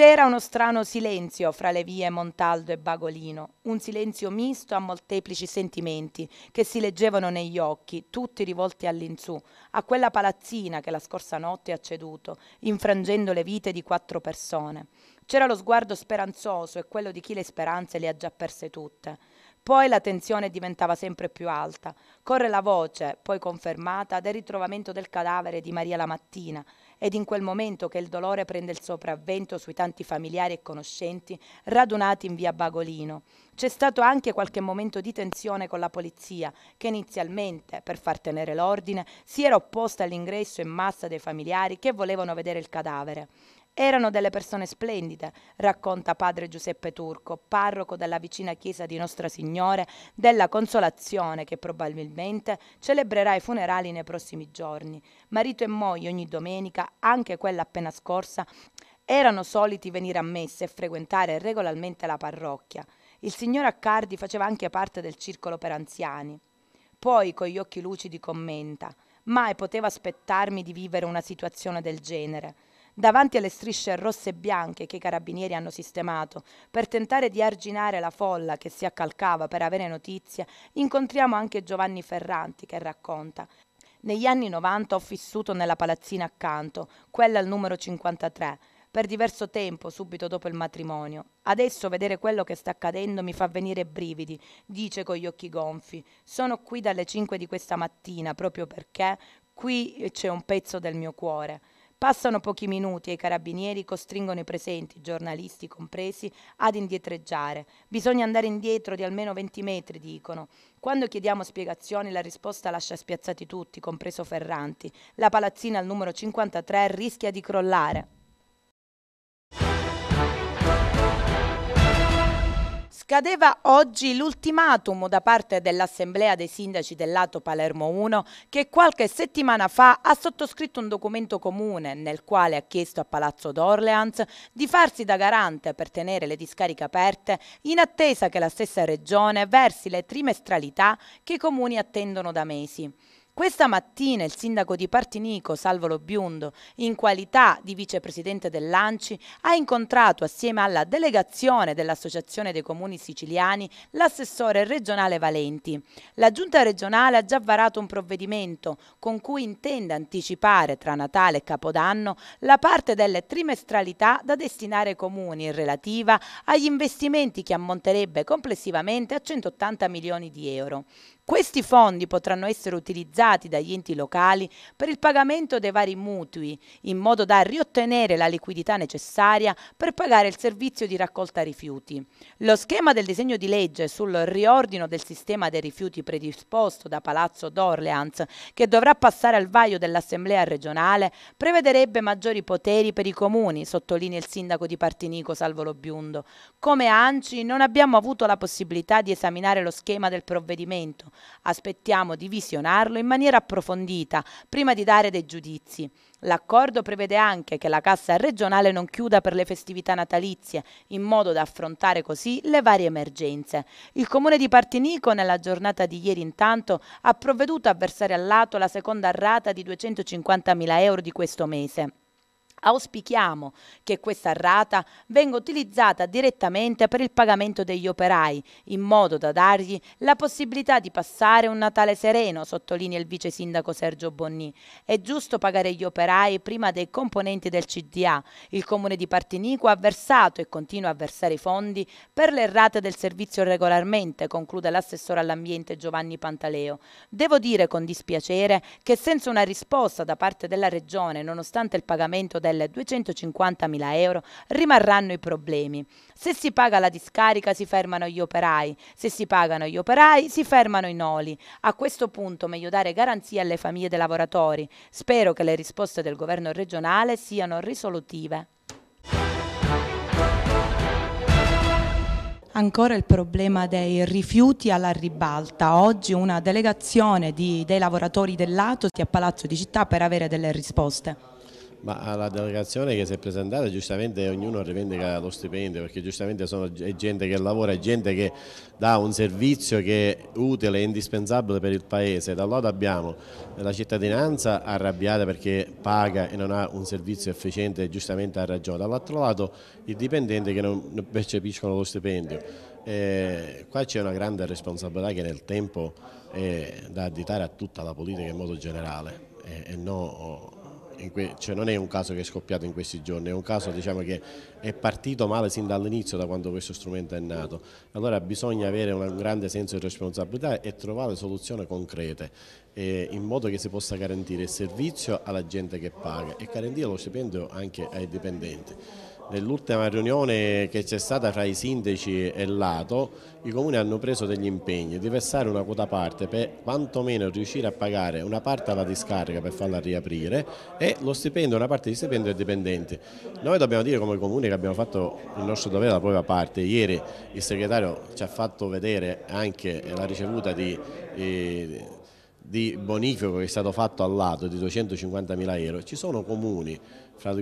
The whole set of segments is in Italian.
C'era uno strano silenzio fra le vie Montaldo e Bagolino, un silenzio misto a molteplici sentimenti che si leggevano negli occhi, tutti rivolti all'insù, a quella palazzina che la scorsa notte ha ceduto, infrangendo le vite di quattro persone. C'era lo sguardo speranzoso e quello di chi le speranze le ha già perse tutte. Poi la tensione diventava sempre più alta. Corre la voce, poi confermata, del ritrovamento del cadavere di Maria la mattina ed in quel momento che il dolore prende il sopravvento sui tanti familiari e conoscenti radunati in via Bagolino, c'è stato anche qualche momento di tensione con la polizia, che inizialmente, per far tenere l'ordine, si era opposta all'ingresso in massa dei familiari che volevano vedere il cadavere. Erano delle persone splendide, racconta padre Giuseppe Turco, parroco della vicina chiesa di Nostra Signore, della Consolazione che probabilmente celebrerà i funerali nei prossimi giorni. Marito e moglie ogni domenica, anche quella appena scorsa, erano soliti venire a messa e frequentare regolarmente la parrocchia. Il signor Accardi faceva anche parte del circolo per anziani. Poi, con gli occhi lucidi, commenta: Mai potevo aspettarmi di vivere una situazione del genere. Davanti alle strisce rosse e bianche che i carabinieri hanno sistemato per tentare di arginare la folla che si accalcava per avere notizie, incontriamo anche Giovanni Ferranti che racconta: Negli anni 90 ho vissuto nella palazzina accanto, quella al numero 53 per diverso tempo subito dopo il matrimonio. Adesso vedere quello che sta accadendo mi fa venire brividi, dice con gli occhi gonfi. Sono qui dalle 5 di questa mattina proprio perché qui c'è un pezzo del mio cuore. Passano pochi minuti e i carabinieri costringono i presenti, giornalisti compresi, ad indietreggiare. Bisogna andare indietro di almeno 20 metri, dicono. Quando chiediamo spiegazioni la risposta lascia spiazzati tutti, compreso Ferranti. La palazzina al numero 53 rischia di crollare. Scadeva oggi l'ultimatum da parte dell'Assemblea dei Sindaci del Lato Palermo 1 che qualche settimana fa ha sottoscritto un documento comune nel quale ha chiesto a Palazzo d'Orleans di farsi da garante per tenere le discariche aperte in attesa che la stessa regione versi le trimestralità che i comuni attendono da mesi. Questa mattina il sindaco di Partinico, Salvolo Biundo, in qualità di vicepresidente dell'ANCI, ha incontrato assieme alla delegazione dell'Associazione dei Comuni Siciliani l'assessore regionale Valenti. La giunta regionale ha già varato un provvedimento con cui intende anticipare tra Natale e Capodanno la parte delle trimestralità da destinare ai comuni relativa agli investimenti che ammonterebbe complessivamente a 180 milioni di euro. Questi fondi potranno essere utilizzati dagli enti locali per il pagamento dei vari mutui, in modo da riottenere la liquidità necessaria per pagare il servizio di raccolta rifiuti. Lo schema del disegno di legge sul riordino del sistema dei rifiuti predisposto da Palazzo d'Orleans, che dovrà passare al vaglio dell'Assemblea regionale, prevederebbe maggiori poteri per i comuni, sottolinea il sindaco di Partinico Salvo Lobiundo. Come ANCI non abbiamo avuto la possibilità di esaminare lo schema del provvedimento, Aspettiamo di visionarlo in maniera approfondita prima di dare dei giudizi. L'accordo prevede anche che la cassa regionale non chiuda per le festività natalizie, in modo da affrontare così le varie emergenze. Il comune di Partinico nella giornata di ieri intanto ha provveduto a versare a lato la seconda rata di 250.000 euro di questo mese. Auspichiamo che questa rata venga utilizzata direttamente per il pagamento degli operai, in modo da dargli la possibilità di passare un Natale sereno, sottolinea il vice sindaco Sergio Bonni. È giusto pagare gli operai prima dei componenti del CDA. Il comune di Partinico ha versato e continua a versare i fondi per le rate del servizio regolarmente, conclude l'assessore all'ambiente Giovanni Pantaleo. Devo dire con dispiacere che senza una risposta da parte della Regione, nonostante il pagamento del del 250.000 euro rimarranno i problemi. Se si paga la discarica si fermano gli operai, se si pagano gli operai si fermano i noli. A questo punto meglio dare garanzie alle famiglie dei lavoratori. Spero che le risposte del governo regionale siano risolutive. ancora il problema dei rifiuti alla ribalta. Oggi una delegazione di, dei lavoratori del lato è a Palazzo di Città per avere delle risposte. Ma alla delegazione che si è presentata giustamente ognuno rivendica lo stipendio perché giustamente sono, è gente che lavora, è gente che dà un servizio che è utile e indispensabile per il paese. Da allora abbiamo la cittadinanza arrabbiata perché paga e non ha un servizio efficiente e giustamente ha ragione. Dall'altro lato i dipendenti che non percepiscono lo stipendio. Eh, qua c'è una grande responsabilità che nel tempo è da additare a tutta la politica in modo generale eh, e non cioè non è un caso che è scoppiato in questi giorni, è un caso diciamo, che è partito male sin dall'inizio, da quando questo strumento è nato. Allora bisogna avere un grande senso di responsabilità e trovare soluzioni concrete eh, in modo che si possa garantire il servizio alla gente che paga e garantire lo stipendio anche ai dipendenti. Nell'ultima riunione che c'è stata tra i sindaci e l'Ato, i comuni hanno preso degli impegni di versare una quota parte per quantomeno riuscire a pagare una parte alla discarica per farla riaprire e lo stipendio, una parte di stipendio ai dipendenti. Noi dobbiamo dire come comuni che abbiamo fatto il nostro dovere da propria parte. Ieri il segretario ci ha fatto vedere anche la ricevuta di... Eh, di bonifico che è stato fatto al lato di 250 mila euro, ci sono comuni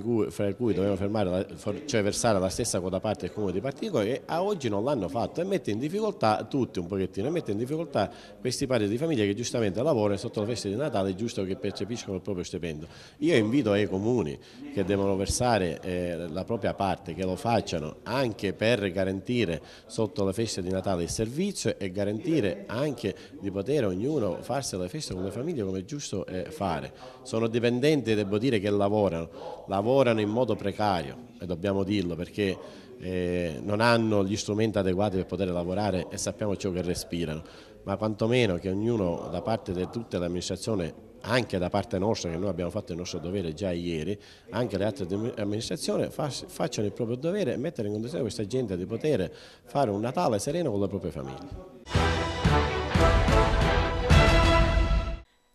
cui, fra cui dovevano fermare, cioè versare la stessa quota parte del comune di Particola e a oggi non l'hanno fatto e mette in difficoltà tutti un pochettino e mette in difficoltà questi padri di famiglia che giustamente lavorano sotto la festa di Natale è giusto che percepiscono il proprio stipendio. Io invito ai comuni che devono versare eh, la propria parte, che lo facciano anche per garantire sotto la festa di Natale il servizio e garantire anche di poter ognuno farsi la festa con le famiglie come è giusto eh, fare. Sono dipendenti, devo dire, che lavorano lavorano in modo precario, e dobbiamo dirlo perché eh, non hanno gli strumenti adeguati per poter lavorare e sappiamo ciò che respirano, ma quantomeno che ognuno da parte di tutta l'amministrazione anche da parte nostra, che noi abbiamo fatto il nostro dovere già ieri, anche le altre amministrazioni facciano il proprio dovere e mettere in condizione questa gente di poter fare un Natale sereno con le proprie famiglie.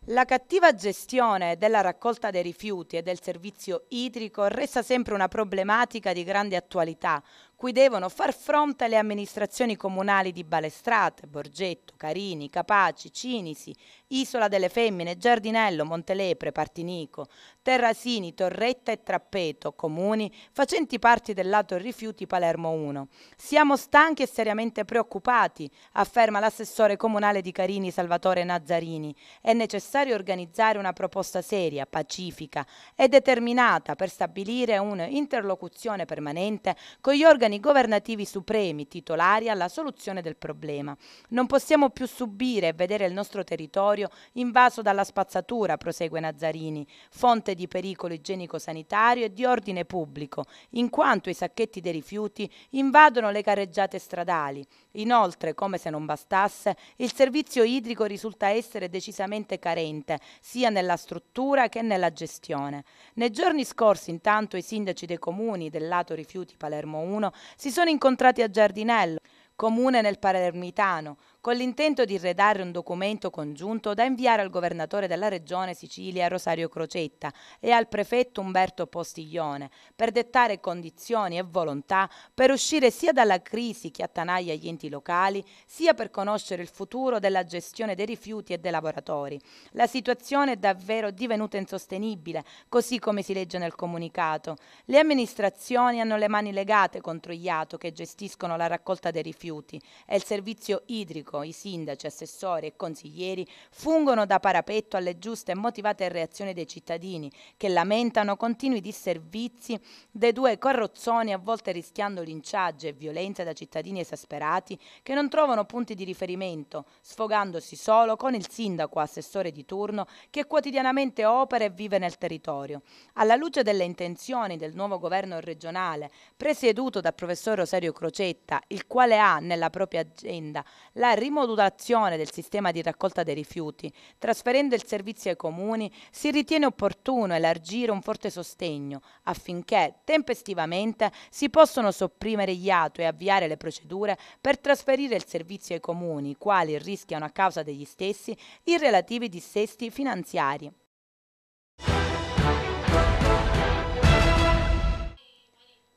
La cattiva gestione della raccolta dei rifiuti e del servizio idrico resta sempre una problematica di grande attualità, cui devono far fronte le amministrazioni comunali di Balestrate, Borgetto, Carini, Capaci, Cinisi, Isola delle Femmine, Giardinello, Montelepre, Partinico, Terrasini, Torretta e Trappeto, comuni facenti parte del lato rifiuti Palermo 1. Siamo stanchi e seriamente preoccupati, afferma l'assessore comunale di Carini Salvatore Nazzarini. È necessario organizzare una proposta seria, pacifica e determinata per stabilire un'interlocuzione permanente con gli organi organi governativi supremi titolari alla soluzione del problema. Non possiamo più subire e vedere il nostro territorio invaso dalla spazzatura, prosegue Nazzarini, fonte di pericolo igienico-sanitario e di ordine pubblico, in quanto i sacchetti dei rifiuti invadono le carreggiate stradali. Inoltre, come se non bastasse, il servizio idrico risulta essere decisamente carente, sia nella struttura che nella gestione. Nei giorni scorsi, intanto, i sindaci dei comuni del lato rifiuti Palermo 1 si sono incontrati a Giardinello, comune nel Palermitano, con l'intento di redare un documento congiunto da inviare al governatore della regione Sicilia Rosario Crocetta e al prefetto Umberto Postiglione per dettare condizioni e volontà per uscire sia dalla crisi che attanaglia gli enti locali, sia per conoscere il futuro della gestione dei rifiuti e dei lavoratori. La situazione è davvero divenuta insostenibile, così come si legge nel comunicato. Le amministrazioni hanno le mani legate contro gli ATO che gestiscono la raccolta dei rifiuti e il servizio idrico pubblico, i sindaci, assessori e consiglieri fungono da parapetto alle giuste e motivate reazioni dei cittadini che lamentano continui disservizi dei due carrozzoni a volte rischiando linciaggi e violenze da cittadini esasperati che non trovano punti di riferimento, sfogandosi solo con il sindaco assessore di turno che quotidianamente opera e vive nel territorio. Alla luce delle intenzioni del nuovo governo regionale, presieduto dal professor Rosario Crocetta, il quale ha nella propria agenda la rimodulazione del sistema di raccolta dei rifiuti, trasferendo il servizio ai comuni, si ritiene opportuno elargire un forte sostegno affinché tempestivamente si possano sopprimere gli ATO e avviare le procedure per trasferire il servizio ai comuni, i quali rischiano a causa degli stessi i relativi dissesti finanziari.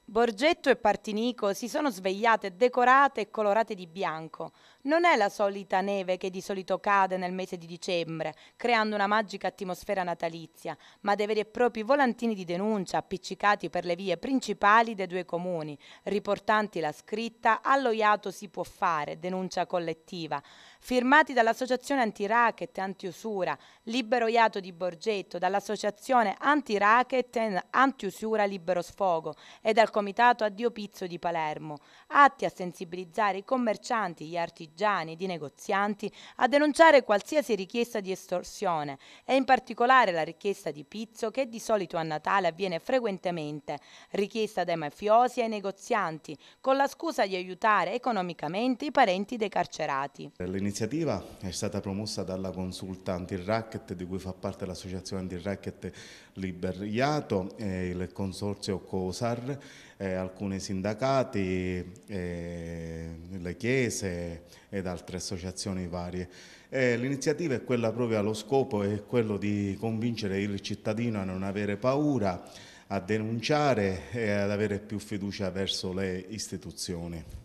Borgetto e Partinico si sono svegliate decorate e colorate di bianco. Non è la solita neve che di solito cade nel mese di dicembre, creando una magica atmosfera natalizia, ma dei veri e propri volantini di denuncia appiccicati per le vie principali dei due comuni, riportanti la scritta Alloiato si può fare, denuncia collettiva firmati dall'Associazione Anti-Racket e Anti-Usura Libero Iato di Borgetto, dall'Associazione Anti-Racket e Anti-Usura Libero Sfogo e dal Comitato Addio Pizzo di Palermo, atti a sensibilizzare i commercianti, gli artigiani ed i negozianti a denunciare qualsiasi richiesta di estorsione e in particolare la richiesta di pizzo che di solito a Natale avviene frequentemente, richiesta dai mafiosi e ai negozianti con la scusa di aiutare economicamente i parenti dei carcerati. L'iniziativa è stata promossa dalla consulta anti-racket di cui fa parte l'associazione anti-racket Liber Iato, eh, il consorzio COSAR, eh, alcuni sindacati, eh, le chiese ed altre associazioni varie. Eh, l'iniziativa è quella proprio allo scopo, è quello di convincere il cittadino a non avere paura, a denunciare e ad avere più fiducia verso le istituzioni.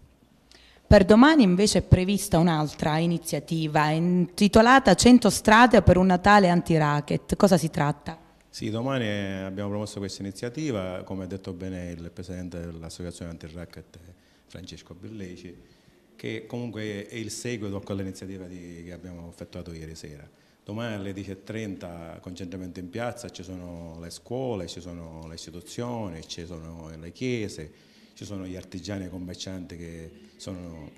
Per domani invece è prevista un'altra iniziativa intitolata 100 strade per un Natale anti-racket. Cosa si tratta? Sì, domani abbiamo promosso questa iniziativa, come ha detto bene il presidente dell'associazione anti-racket Francesco Billeci, che comunque è il seguito a quell'iniziativa che abbiamo effettuato ieri sera. Domani alle 10.30 concentramento in piazza, ci sono le scuole, ci sono le istituzioni, ci sono le chiese, ci sono gli artigiani e i commercianti che, sono,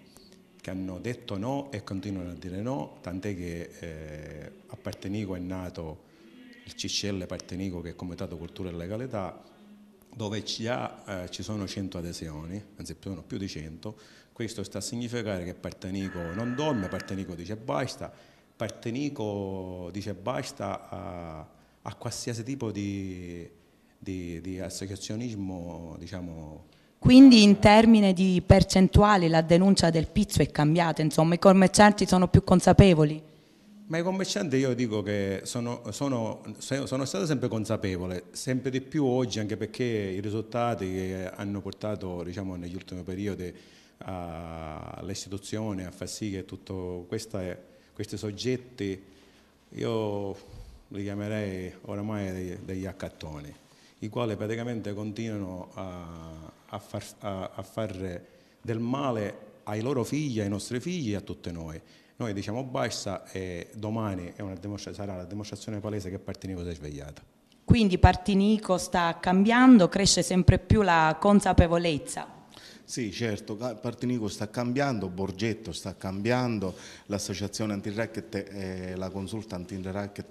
che, hanno detto no e continuano a dire no, tant'è che eh, a Partenico è nato il CCL Partenico che è Comitato Cultura e Legalità dove già eh, ci sono 100 adesioni, anzi più, più di 100, questo sta a significare che Partenico non dorme, Partenico dice basta, Partenico dice basta a, a qualsiasi tipo di, di, di associazionismo diciamo, quindi in termini di percentuali la denuncia del pizzo è cambiata, insomma i commercianti sono più consapevoli? Ma i commercianti io dico che sono, sono, sono stato sempre consapevole, sempre di più oggi anche perché i risultati che hanno portato diciamo, negli ultimi periodi all'istituzione a far sì che tutti questi soggetti io li chiamerei oramai degli accattoni i quali praticamente continuano a, a, far, a, a fare del male ai loro figli, ai nostri figli e a tutte noi. Noi diciamo basta e domani sarà la dimostrazione palese che Partinico si è svegliato. Quindi Partinico sta cambiando, cresce sempre più la consapevolezza. Sì, certo, Partinico sta cambiando, Borgetto sta cambiando, l'associazione anti e la consulta anti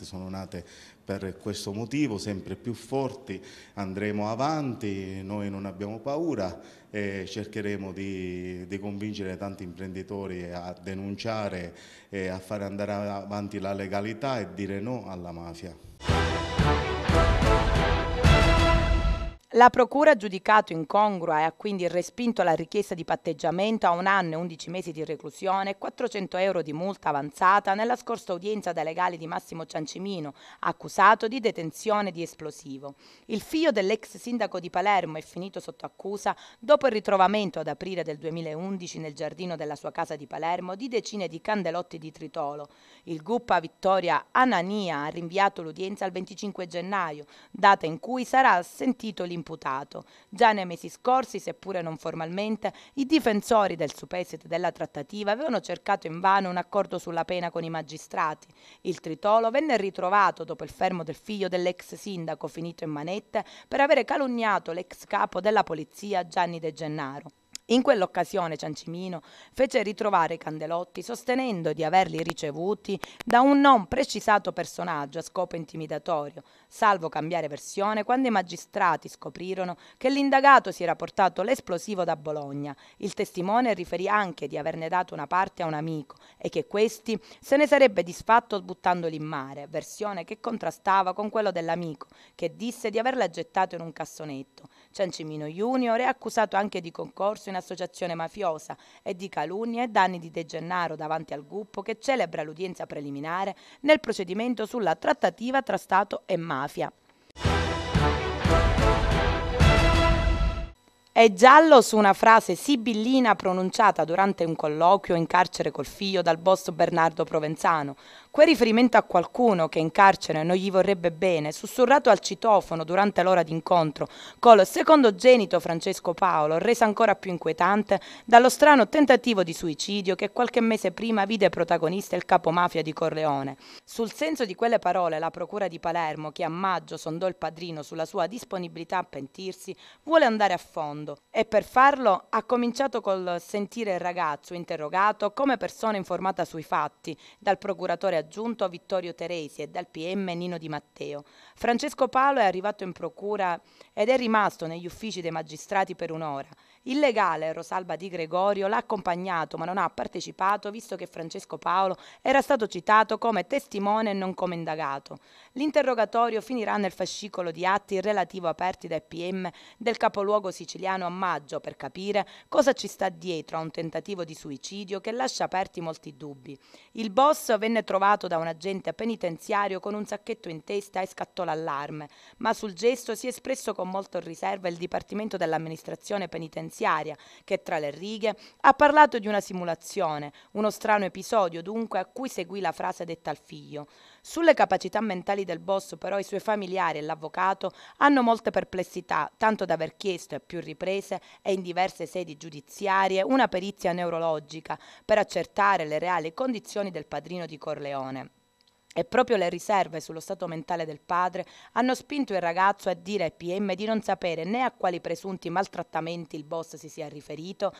sono nate per questo motivo, sempre più forti, andremo avanti, noi non abbiamo paura e cercheremo di, di convincere tanti imprenditori a denunciare e a fare andare avanti la legalità e dire no alla mafia. La Procura ha giudicato incongrua e ha quindi respinto la richiesta di patteggiamento a un anno e 11 mesi di reclusione e 400 euro di multa avanzata nella scorsa udienza dai legali di Massimo Ciancimino, accusato di detenzione di esplosivo. Il figlio dell'ex sindaco di Palermo è finito sotto accusa dopo il ritrovamento ad aprile del 2011 nel giardino della sua casa di Palermo di decine di candelotti di tritolo. Il Guppa Vittoria Anania ha rinviato l'udienza al 25 gennaio, data in cui sarà sentito l'impegno dell'imputato. Già nei mesi scorsi, seppure non formalmente, i difensori del superstite della trattativa avevano cercato invano un accordo sulla pena con i magistrati. Il tritolo venne ritrovato dopo il fermo del figlio dell'ex sindaco finito in manette per avere calunniato l'ex capo della polizia Gianni De Gennaro. In quell'occasione Ciancimino fece ritrovare i candelotti sostenendo di averli ricevuti da un non precisato personaggio a scopo intimidatorio, salvo cambiare versione quando i magistrati scoprirono che l'indagato si era portato l'esplosivo da Bologna. Il testimone riferì anche di averne dato una parte a un amico e che questi se ne sarebbe disfatto buttandoli in mare, versione che contrastava con quello dell'amico, che disse di averla gettato in un cassonetto. Ciancimino Junior è accusato anche di concorso in associazione mafiosa e di calunnie e danni di De Gennaro davanti al gruppo che celebra l'udienza preliminare nel procedimento sulla trattativa tra Stato e mafia. È giallo su una frase sibillina pronunciata durante un colloquio in carcere col figlio dal boss Bernardo Provenzano, Quel riferimento a qualcuno che in carcere non gli vorrebbe bene, sussurrato al citofono durante l'ora d'incontro col secondogenito Francesco Paolo, reso ancora più inquietante dallo strano tentativo di suicidio che qualche mese prima vide protagonista il capo mafia di Corleone. Sul senso di quelle parole la Procura di Palermo, che a maggio sondò il padrino sulla sua disponibilità a pentirsi, vuole andare a fondo e per farlo ha cominciato col sentire il ragazzo interrogato come persona informata sui fatti dal procuratore aggiunto Vittorio Teresi e dal PM Nino Di Matteo. Francesco Paolo è arrivato in procura ed è rimasto negli uffici dei magistrati per un'ora. Il legale Rosalba Di Gregorio l'ha accompagnato ma non ha partecipato visto che Francesco Paolo era stato citato come testimone e non come indagato. L'interrogatorio finirà nel fascicolo di atti relativo aperti dai PM del capoluogo siciliano a maggio per capire cosa ci sta dietro a un tentativo di suicidio che lascia aperti molti dubbi. Il boss venne trovato da un agente penitenziario con un sacchetto in testa e scattò l'allarme, ma sul gesto si è espresso con molto riserva il Dipartimento dell'amministrazione penitenziaria giudiziaria, che tra le righe ha parlato di una simulazione, uno strano episodio dunque a cui seguì la frase detta al figlio. Sulle capacità mentali del boss però i suoi familiari e l'avvocato hanno molte perplessità, tanto da aver chiesto a più riprese e in diverse sedi giudiziarie una perizia neurologica per accertare le reali condizioni del padrino di Corleone. E proprio le riserve sullo stato mentale del padre hanno spinto il ragazzo a dire ai PM di non sapere né a quali presunti maltrattamenti il boss si sia riferito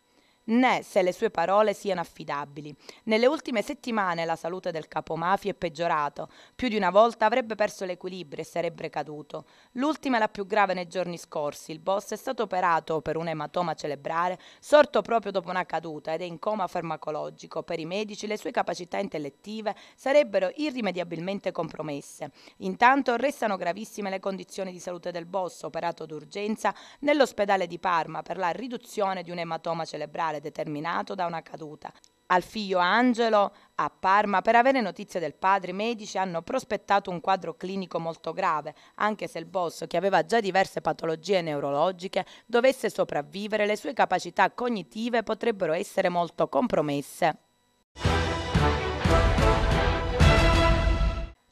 né se le sue parole siano affidabili. Nelle ultime settimane la salute del capomafia è peggiorata, più di una volta avrebbe perso l'equilibrio e sarebbe caduto. L'ultima è la più grave nei giorni scorsi, il boss è stato operato per un ematoma cerebrale sorto proprio dopo una caduta ed è in coma farmacologico. Per i medici le sue capacità intellettive sarebbero irrimediabilmente compromesse. Intanto restano gravissime le condizioni di salute del boss, operato d'urgenza nell'ospedale di Parma per la riduzione di un ematoma cerebrale determinato da una caduta. Al figlio Angelo, a Parma, per avere notizie del padre, i medici hanno prospettato un quadro clinico molto grave, anche se il boss, che aveva già diverse patologie neurologiche, dovesse sopravvivere, le sue capacità cognitive potrebbero essere molto compromesse.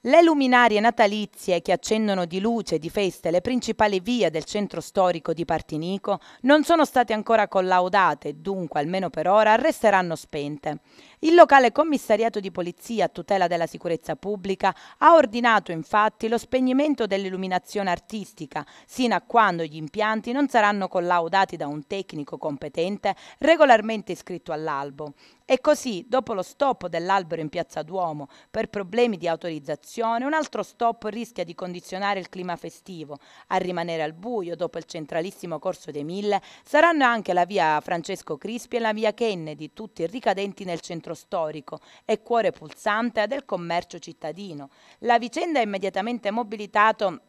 Le luminarie natalizie che accendono di luce e di feste le principali vie del centro storico di Partinico non sono state ancora collaudate, dunque almeno per ora resteranno spente. Il locale commissariato di polizia a tutela della sicurezza pubblica ha ordinato infatti lo spegnimento dell'illuminazione artistica, sino a quando gli impianti non saranno collaudati da un tecnico competente regolarmente iscritto all'albo. E così, dopo lo stop dell'albero in Piazza Duomo per problemi di autorizzazione, un altro stop rischia di condizionare il clima festivo. A rimanere al buio dopo il centralissimo Corso dei Mille saranno anche la via Francesco Crispi e la via Kennedy, tutti ricadenti nel centro centro storico e cuore pulsante del commercio cittadino. La vicenda ha immediatamente mobilitato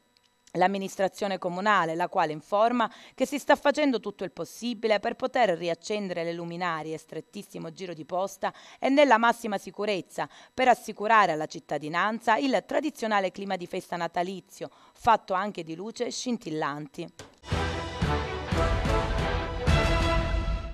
l'amministrazione comunale, la quale informa che si sta facendo tutto il possibile per poter riaccendere le luminarie strettissimo giro di posta e nella massima sicurezza per assicurare alla cittadinanza il tradizionale clima di festa natalizio, fatto anche di luce scintillanti.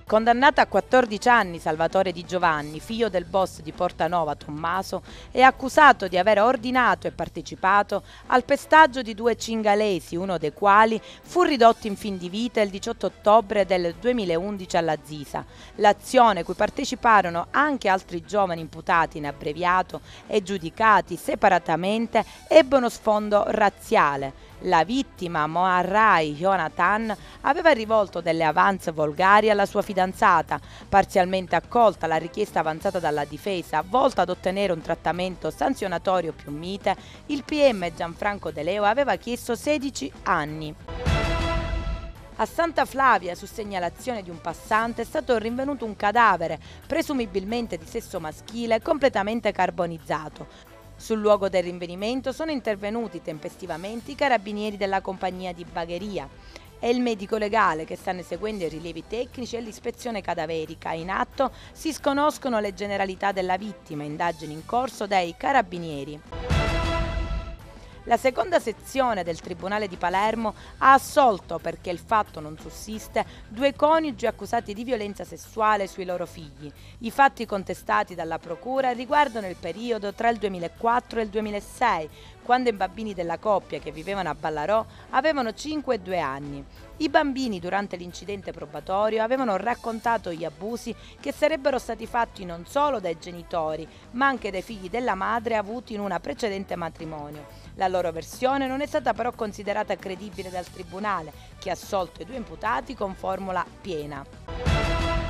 Condannato a 14 anni Salvatore Di Giovanni, figlio del boss di Portanova Tommaso, è accusato di aver ordinato e partecipato al pestaggio di due cingalesi, uno dei quali fu ridotto in fin di vita il 18 ottobre del 2011 alla Zisa. L'azione cui parteciparono anche altri giovani imputati in abbreviato e giudicati separatamente ebbe uno sfondo razziale. La vittima, Moarrai Jonathan, aveva rivolto delle avance volgari alla sua fidanzata. Parzialmente accolta la richiesta avanzata dalla difesa, volta ad ottenere un trattamento sanzionatorio più mite, il PM Gianfranco De Leo aveva chiesto 16 anni. A Santa Flavia, su segnalazione di un passante, è stato rinvenuto un cadavere, presumibilmente di sesso maschile, completamente carbonizzato. Sul luogo del rinvenimento sono intervenuti tempestivamente i carabinieri della compagnia di Bagheria e il medico legale che stanno eseguendo i rilievi tecnici e l'ispezione cadaverica. In atto si sconoscono le generalità della vittima, indagini in corso dai carabinieri. La seconda sezione del Tribunale di Palermo ha assolto, perché il fatto non sussiste, due coniugi accusati di violenza sessuale sui loro figli. I fatti contestati dalla Procura riguardano il periodo tra il 2004 e il 2006, quando i bambini della coppia che vivevano a Ballarò avevano 5 e 2 anni. I bambini durante l'incidente probatorio avevano raccontato gli abusi che sarebbero stati fatti non solo dai genitori, ma anche dai figli della madre avuti in una precedente matrimonio. La loro versione non è stata però considerata credibile dal Tribunale, che ha assolto i due imputati con formula piena.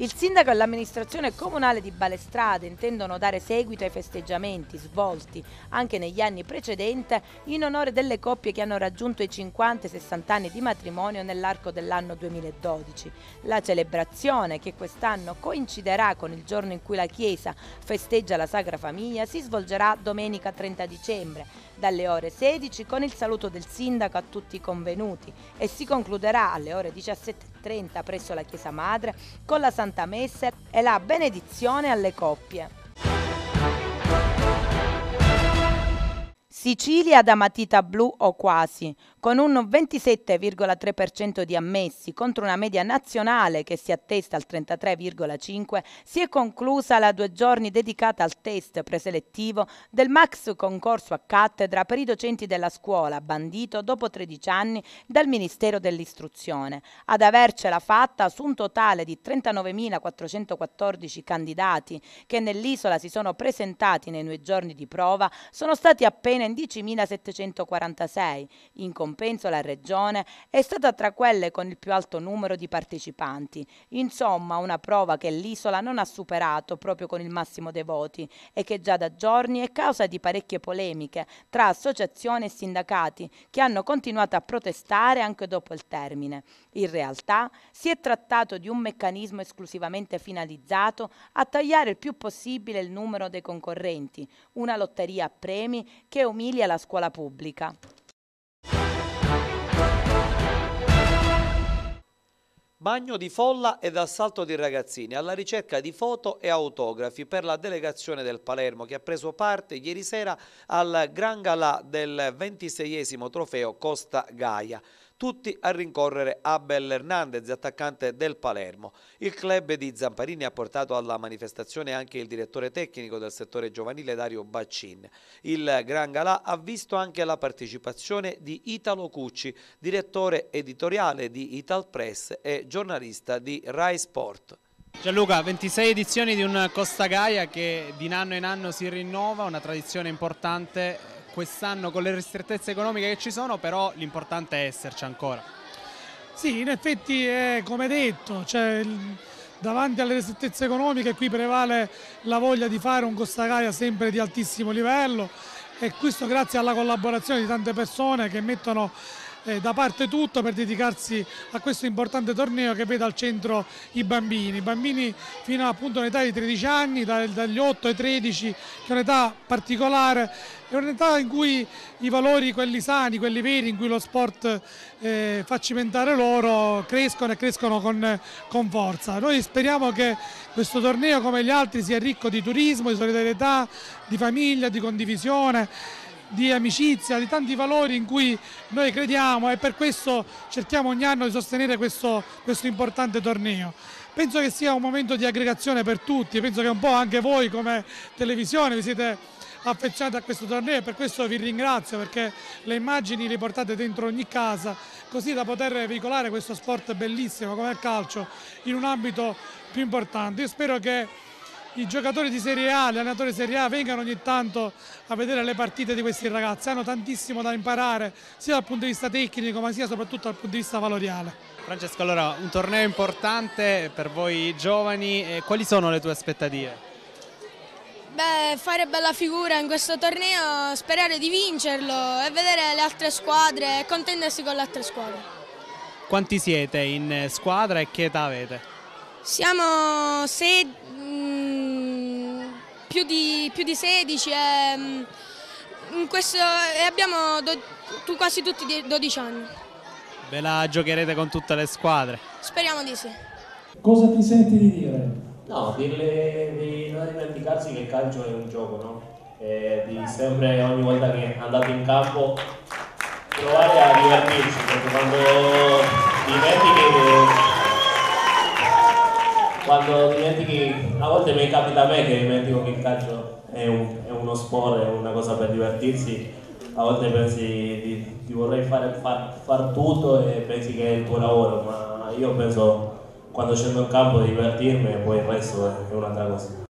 Il sindaco e l'amministrazione comunale di Balestrade intendono dare seguito ai festeggiamenti svolti anche negli anni precedenti in onore delle coppie che hanno raggiunto i 50 60 anni di matrimonio nell'arco dell'anno 2012. La celebrazione, che quest'anno coinciderà con il giorno in cui la Chiesa festeggia la Sacra Famiglia, si svolgerà domenica 30 dicembre dalle ore 16 con il saluto del sindaco a tutti i convenuti e si concluderà alle ore 17. 20.30 presso la Chiesa Madre con la Santa Messa e la benedizione alle coppie. Sicilia da matita blu o quasi, con un 27,3% di ammessi contro una media nazionale che si attesta al 33,5%, si è conclusa la due giorni dedicata al test preselettivo del Max Concorso a cattedra per i docenti della scuola, bandito dopo 13 anni dal Ministero dell'Istruzione. Ad avercela fatta su un totale di 39.414 candidati che nell'isola si sono presentati nei due giorni di prova, sono stati appena in 10.746. In compenso la regione è stata tra quelle con il più alto numero di partecipanti, insomma una prova che l'isola non ha superato proprio con il massimo dei voti e che già da giorni è causa di parecchie polemiche tra associazioni e sindacati che hanno continuato a protestare anche dopo il termine. In realtà si è trattato di un meccanismo esclusivamente finalizzato a tagliare il più possibile il numero dei concorrenti, una lotteria a premi che umilia la scuola pubblica. Bagno di folla ed assalto di ragazzini alla ricerca di foto e autografi per la delegazione del Palermo che ha preso parte ieri sera al Gran Galà del 26 trofeo Costa Gaia tutti a rincorrere Abel Hernandez, attaccante del Palermo. Il club di Zamparini ha portato alla manifestazione anche il direttore tecnico del settore giovanile Dario Baccin. Il Gran Galà ha visto anche la partecipazione di Italo Cucci, direttore editoriale di Ital Press e giornalista di Rai Sport. Gianluca, 26 edizioni di un Costa Gaia che di anno in anno si rinnova, una tradizione importante quest'anno con le ristrettezze economiche che ci sono, però l'importante è esserci ancora. Sì, in effetti è come detto, cioè, davanti alle ristrettezze economiche qui prevale la voglia di fare un Costa Gaia sempre di altissimo livello e questo grazie alla collaborazione di tante persone che mettono eh, da parte tutto per dedicarsi a questo importante torneo che vede al centro i bambini, bambini fino appunto all'età di 13 anni, dagli 8 ai 13, che è un'età particolare, è un'età in cui i valori, quelli sani, quelli veri, in cui lo sport eh, fa cimentare loro, crescono e crescono con, con forza. Noi speriamo che questo torneo come gli altri sia ricco di turismo, di solidarietà, di famiglia, di condivisione di amicizia, di tanti valori in cui noi crediamo e per questo cerchiamo ogni anno di sostenere questo, questo importante torneo penso che sia un momento di aggregazione per tutti, penso che un po' anche voi come televisione vi siete affezionati a questo torneo e per questo vi ringrazio perché le immagini le portate dentro ogni casa così da poter veicolare questo sport bellissimo come il calcio in un ambito più importante. Io spero che i giocatori di Serie A, gli allenatori di Serie A vengano ogni tanto a vedere le partite di questi ragazzi, hanno tantissimo da imparare sia dal punto di vista tecnico ma sia soprattutto dal punto di vista valoriale. Francesco, allora un torneo importante per voi giovani, quali sono le tue aspettative? Beh, fare bella figura in questo torneo, sperare di vincerlo e vedere le altre squadre e contendersi con le altre squadre. Quanti siete in squadra e che età avete? Siamo 16 più di, più di 16 e, ehm, questo, e abbiamo do, tu, quasi tutti 12 anni. Ve la giocherete con tutte le squadre? Speriamo di sì. Cosa ti senti di dire? No, dirle di non dimenticarsi che il calcio è un gioco, no? E di sempre, ogni volta che andate in campo, provare a divertirsi, perché quando dimentichi che quando dimentichi, a volte mi capita a me che dimentico che il calcio è, un, è uno sport, è una cosa per divertirsi, a volte pensi di, di vorrei fare, far, far, tutto e pensi che è il tuo lavoro, ma io penso quando scendo in campo di divertirmi e poi il resto è un'altra cosa.